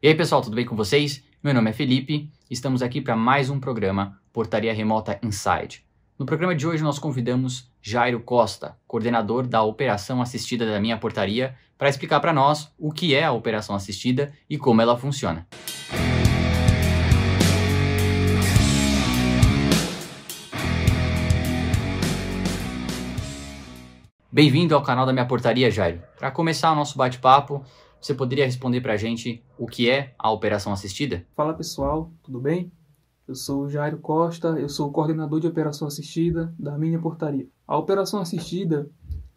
E aí, pessoal, tudo bem com vocês? Meu nome é Felipe, estamos aqui para mais um programa Portaria Remota Inside. No programa de hoje nós convidamos Jairo Costa, coordenador da operação assistida da minha portaria, para explicar para nós o que é a operação assistida e como ela funciona. Bem-vindo ao canal da minha portaria, Jairo. Para começar o nosso bate-papo, você poderia responder para a gente o que é a operação assistida? Fala pessoal, tudo bem? Eu sou o Jairo Costa, eu sou o coordenador de operação assistida da minha portaria. A operação assistida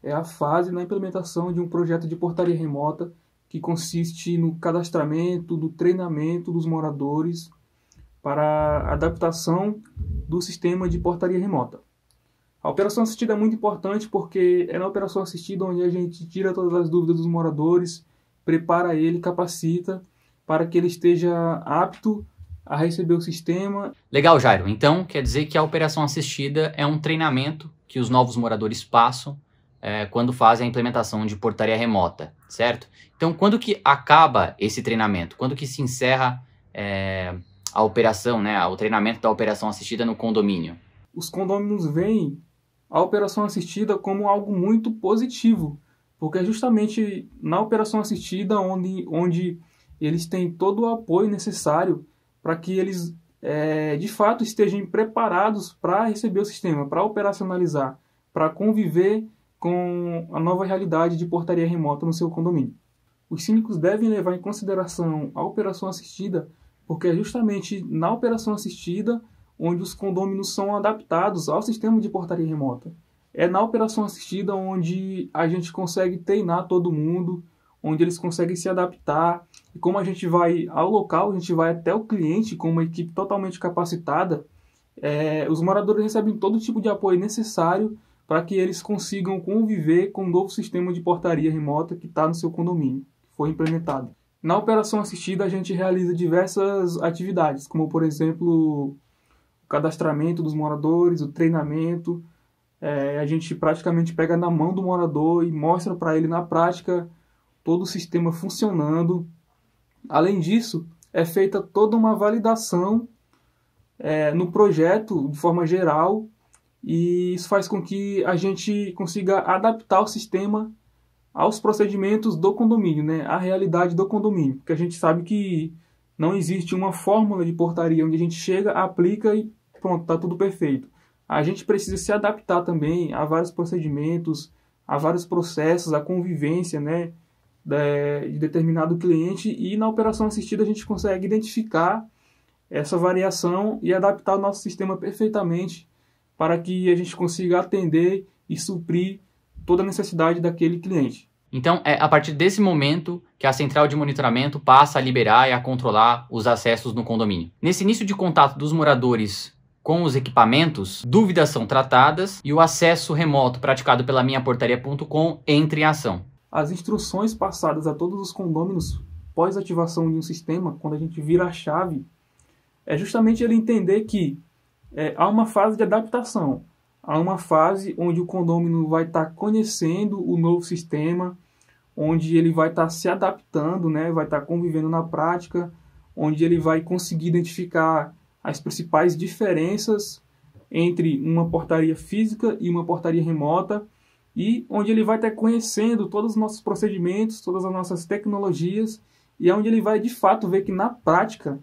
é a fase na implementação de um projeto de portaria remota que consiste no cadastramento do treinamento dos moradores para a adaptação do sistema de portaria remota. A operação assistida é muito importante porque é na operação assistida onde a gente tira todas as dúvidas dos moradores, prepara ele, capacita para que ele esteja apto a receber o sistema. Legal, Jairo. Então, quer dizer que a operação assistida é um treinamento que os novos moradores passam é, quando fazem a implementação de portaria remota, certo? Então, quando que acaba esse treinamento? Quando que se encerra é, a operação, né, o treinamento da operação assistida no condomínio? Os condôminos veem a operação assistida como algo muito positivo, porque é justamente na operação assistida onde, onde eles têm todo o apoio necessário para que eles é, de fato estejam preparados para receber o sistema, para operacionalizar, para conviver com a nova realidade de portaria remota no seu condomínio. Os cínicos devem levar em consideração a operação assistida, porque é justamente na operação assistida onde os condôminos são adaptados ao sistema de portaria remota é na operação assistida onde a gente consegue treinar todo mundo, onde eles conseguem se adaptar. E como a gente vai ao local, a gente vai até o cliente com uma equipe totalmente capacitada, é, os moradores recebem todo tipo de apoio necessário para que eles consigam conviver com o novo sistema de portaria remota que está no seu condomínio, que foi implementado. Na operação assistida, a gente realiza diversas atividades, como, por exemplo, o cadastramento dos moradores, o treinamento, é, a gente praticamente pega na mão do morador e mostra para ele na prática todo o sistema funcionando. Além disso, é feita toda uma validação é, no projeto de forma geral e isso faz com que a gente consiga adaptar o sistema aos procedimentos do condomínio, né, à realidade do condomínio, porque a gente sabe que não existe uma fórmula de portaria onde a gente chega, aplica e pronto, tá tudo perfeito a gente precisa se adaptar também a vários procedimentos, a vários processos, a convivência, né, de determinado cliente e na operação assistida a gente consegue identificar essa variação e adaptar o nosso sistema perfeitamente para que a gente consiga atender e suprir toda a necessidade daquele cliente. Então, é a partir desse momento que a central de monitoramento passa a liberar e a controlar os acessos no condomínio. Nesse início de contato dos moradores com os equipamentos, dúvidas são tratadas e o acesso remoto praticado pela minhaportaria.com entra em ação. As instruções passadas a todos os condôminos pós ativação de um sistema, quando a gente vira a chave, é justamente ele entender que é, há uma fase de adaptação, há uma fase onde o condômino vai estar tá conhecendo o novo sistema, onde ele vai estar tá se adaptando, né, vai estar tá convivendo na prática, onde ele vai conseguir identificar as principais diferenças entre uma portaria física e uma portaria remota e onde ele vai estar conhecendo todos os nossos procedimentos, todas as nossas tecnologias e é onde ele vai de fato ver que na prática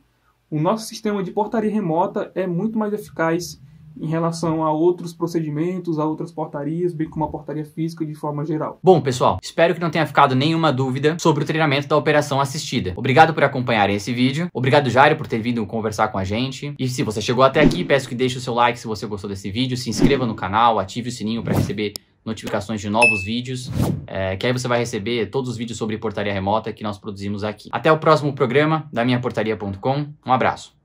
o nosso sistema de portaria remota é muito mais eficaz em relação a outros procedimentos, a outras portarias, bem como a portaria física de forma geral. Bom, pessoal, espero que não tenha ficado nenhuma dúvida sobre o treinamento da operação assistida. Obrigado por acompanhar esse vídeo, obrigado Jairo por ter vindo conversar com a gente. E se você chegou até aqui, peço que deixe o seu like se você gostou desse vídeo, se inscreva no canal, ative o sininho para receber notificações de novos vídeos, é, que aí você vai receber todos os vídeos sobre portaria remota que nós produzimos aqui. Até o próximo programa da minhaportaria.com. Um abraço.